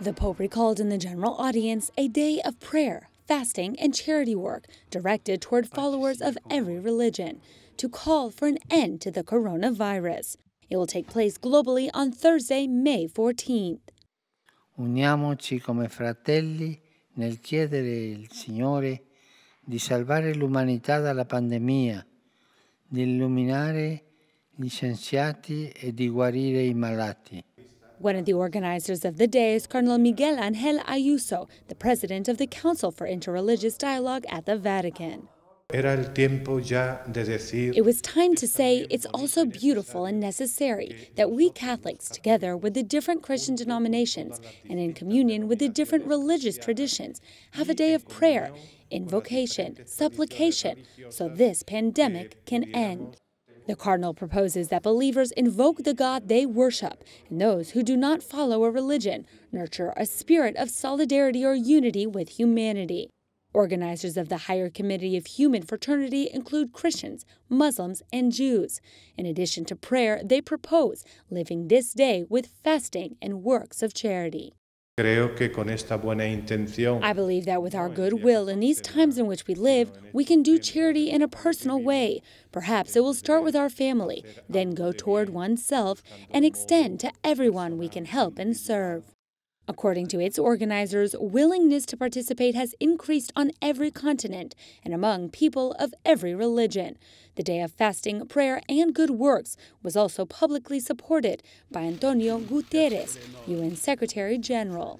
The Pope recalled in the general audience a day of prayer, fasting, and charity work directed toward followers of every religion to call for an end to the coronavirus. It will take place globally on Thursday, May 14th. Uniamoci come fratelli nel chiedere il Signore di salvare l'umanità dalla pandemia, di illuminare gli scienziati e di guarire i malati. One of the organizers of the day is Cardinal Miguel Angel Ayuso, the president of the Council for Interreligious Dialogue at the Vatican. It was time to say it's also beautiful and necessary that we Catholics, together with the different Christian denominations and in communion with the different religious traditions, have a day of prayer, invocation, supplication, so this pandemic can end. The cardinal proposes that believers invoke the God they worship, and those who do not follow a religion nurture a spirit of solidarity or unity with humanity. Organizers of the Higher Committee of Human Fraternity include Christians, Muslims, and Jews. In addition to prayer, they propose living this day with fasting and works of charity. I believe that with our goodwill in these times in which we live, we can do charity in a personal way. Perhaps it will start with our family, then go toward oneself and extend to everyone we can help and serve. According to its organizers, willingness to participate has increased on every continent and among people of every religion. The day of fasting, prayer, and good works was also publicly supported by Antonio Guterres, UN Secretary General.